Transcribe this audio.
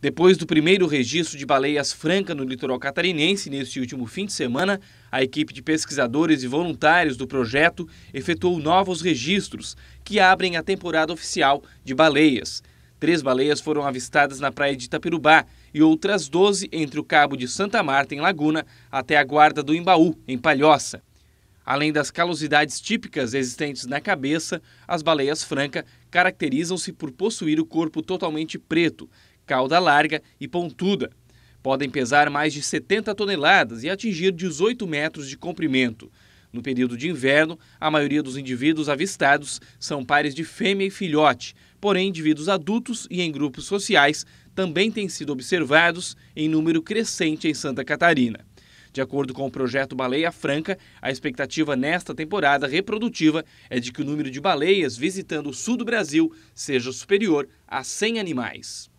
Depois do primeiro registro de baleias franca no litoral catarinense neste último fim de semana, a equipe de pesquisadores e voluntários do projeto efetuou novos registros que abrem a temporada oficial de baleias. Três baleias foram avistadas na praia de Itapirubá e outras 12 entre o Cabo de Santa Marta, em Laguna, até a Guarda do Imbaú, em Palhoça. Além das calosidades típicas existentes na cabeça, as baleias franca caracterizam-se por possuir o corpo totalmente preto, cauda larga e pontuda. Podem pesar mais de 70 toneladas e atingir 18 metros de comprimento. No período de inverno, a maioria dos indivíduos avistados são pares de fêmea e filhote, porém, indivíduos adultos e em grupos sociais também têm sido observados em número crescente em Santa Catarina. De acordo com o projeto Baleia Franca, a expectativa nesta temporada reprodutiva é de que o número de baleias visitando o sul do Brasil seja superior a 100 animais.